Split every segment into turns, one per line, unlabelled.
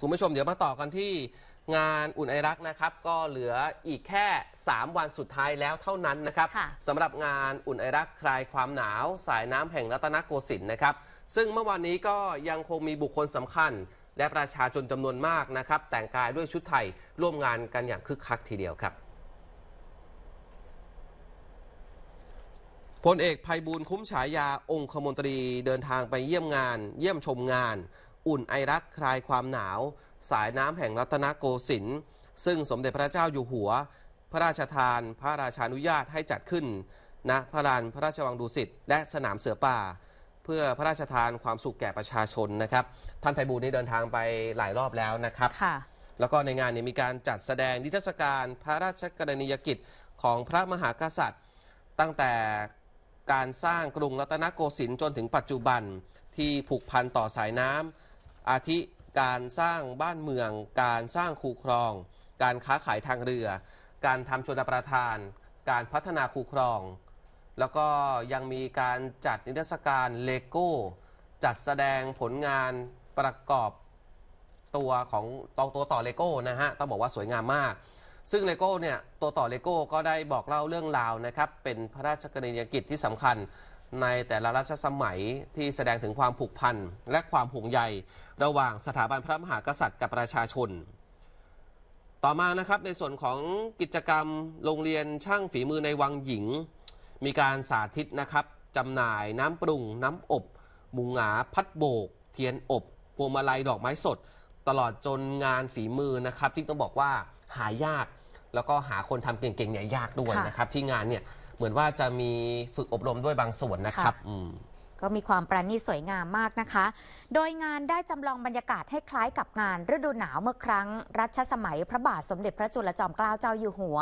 คุณผู้ชมเดี๋ยวมาต่อกันที่ งานอุ่นไอรักนะครับ ก็เหลืออีกแค่ 3 วันสุดท้ายแล้วเท่านั้นนะครับสำหรับงานอุ่นไอรักคลายความหนาว สายน้ำแห่งรัตนโกสินทร์นะครับ ซึ่งเมื่อวานนี้ก็ยังคงมีบุคคลสำคัญ และประชาชนจำนวนมากนะครับ แต่งกายด้วยชุดไทยร่วมงานกันอย่างคึกคักทีเดียวครับพลเอกภัยบูลคุ้มฉายาองคมนตรีเดินทางไปเยี่ยมงาน เยี่ยมชมงานอุ่นไอรักคลายความหนาว สายน้ำแห่งรัตนโกสินทร์ซึ่งสมเด็จพระเจ้าอยู่หัวพระราชทาน พระราชานุญาตให้จัดขึ้นณนะพระลานพระราชวังดุสิตและสนามเสือป่า เพื่อพระราชทานความสุขแก่ประชาชนนะครับ ท่านไพบูลย์ได้เดินทางไปหลายรอบแล้วนะครับค่ะแล้วก็ในงานเนี่ยมีการจัดแสดงนิทรรศการ พระราชกรณียกิจของพระมหากษัตริย์ ตั้งแต่การสร้างกรุงรัตนโกสินทร์จนถึงปัจจุบันที่ผูกพันต่อสายน้ำอาทิการสร้างบ้านเมือง การสร้างคูครอง การค้าขายทางเรือ การทำชนประทาน การพัฒนาคูครอง แล้วก็ยังมีการจัดนิทรรศการเลโก้ จัดแสดงผลงานประกอบตัวของตองตัวต่อเลโก้นะฮะต้องบอกว่าสวยงามมาก ซึ่งเลโก้เนี่ยตัวต่อเลโก้ก็ได้บอกเล่าเรื่องราวนะครับเป็นพระราชกรณียกิจที่สำคัญในแต่ละรัชสมัยที่แสดงถึงความผูกพันและความห่วงใยระหว่างสถาบันพระมหากษัตริย์กับประชาชน ต่อมานะครับในส่วนของกิจกรรมโรงเรียนช่างฝีมือในวังหญิง มีการสาธิตนะครับจำหน่ายน้ำปรุง น้ำอบ มุงหงา พัดโบก เทียนอบ พวงมาลัยดอกไม้สด ตลอดจนงานฝีมือนะครับ ที่ต้องบอกว่าหายาก แล้วก็หาคนทำเก่งๆเนี่ยยากด้วยนะครับ ที่งานเนี่ยเหมือนว่าจะมีฝึกอบรมด้วยบางส่วนนะครับ
ก็มีความประณีตสวยงามมากนะคะ โดยงานได้จำลองบรรยากาศให้คล้ายกับงาน ฤดูหนาวเมื่อครั้งรัชสมัยพระบาท สมเด็จพระจุลจอมเกล้าเจ้าอยู่หัว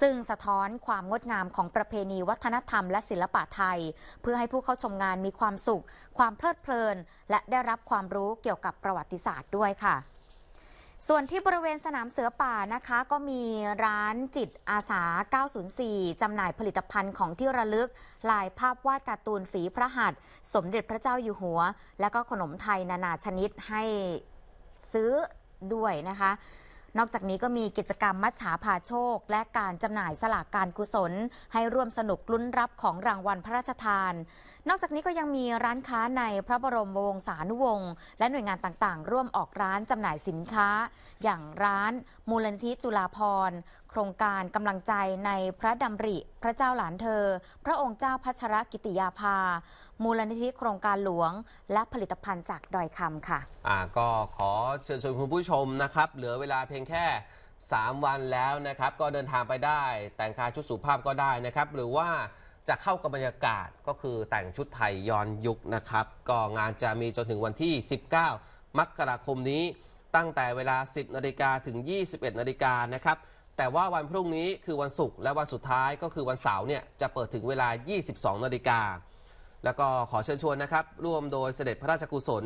ซึ่งสะท้อนความงดงามของประเพณีวัฒนธรรมและศิลปะไทย เพื่อให้ผู้เข้าชมงานมีความสุขความเพลิดเพลิน และได้รับความรู้เกี่ยวกับประวัติศาสตร์ด้วยค่ะส่วนที่บริเวณสนามเสือป่านะคะก็มีร้านจิตอาสา 904จำหน่ายผลิตภัณฑ์ของที่ระลึก ลายภาพวาดการ์ตูนฝีพระหัตถ์สมเด็จพระเจ้าอยู่หัว และก็ขนมไทยนานาชนิดให้ซื้อด้วยนะคะนอกจากนี้ก็มีกิจกรรมมัชฉาพาโชค และการจำหน่ายสลากการกุศล ให้ร่วมสนุกลุ้นรับของรางวัลพระราชทาน นอกจากนี้ก็ยังมีร้านค้าในพระบรมวงศานุวงศ์และหน่วยงานต่างๆร่วมออกร้านจำหน่ายสินค้า อย่างร้านมูลนิธิจุฬาพรโครงการกำลังใจในพระดำริพระเจ้าหลานเธอ พระองค์เจ้าพัชรกิติยาภา มูลนิธิโครงการหลวง และผลิตภัณฑ์จากดอยคำค่ะ
อ่าก็ขอเชิญชวนคุณผู้ชมนะครับเหลือเวลาเพียงแค่ 3 วันแล้วนะครับก็เดินทางไปได้ แต่งกายชุดสุภาพก็ได้นะครับ หรือว่าจะเข้ากับบรรยากาศก็คือแต่งชุดไทยย้อนยุคนะครับก็งานจะมีจนถึงวันที่ 19มกราคมนี้ตั้งแต่เวลา 10นาฬิกาถึง 21นาฬิกานะครับแต่ว่าวันพรุ่งนี้คือวันศุกร์และวันสุดท้ายก็คือวันเสาร์เนี่ยจะเปิดถึงเวลา 22นาฬิกาแล้วก็ขอเชิญชวนนะครับ ร่วมโดยเสด็จพระราชกุศล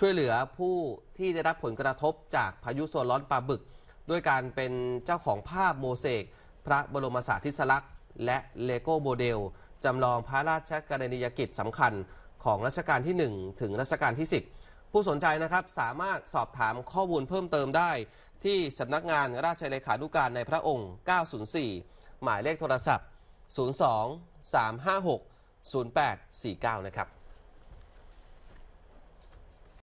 ช่วยเหลือผู้ที่ได้รับผลกระทบจากพายุโซนร้อนปลาบึก ด้วยการเป็นเจ้าของภาพโมเสกพระบรมสาทิสลักษณ์และเลโก้โมเดล จำลองพระราชกรณียกิจสำคัญของรัชกาลที่ 1 ถึงรัชกาลที่ 10 ผู้สนใจนะครับสามารถสอบถามข้อมูลเพิ่มเติมได้ ที่สำนักงานราชเลขานุการในพระองค์ 904 หมายเลขโทรศัพท์ 02 356 0849 นะครับ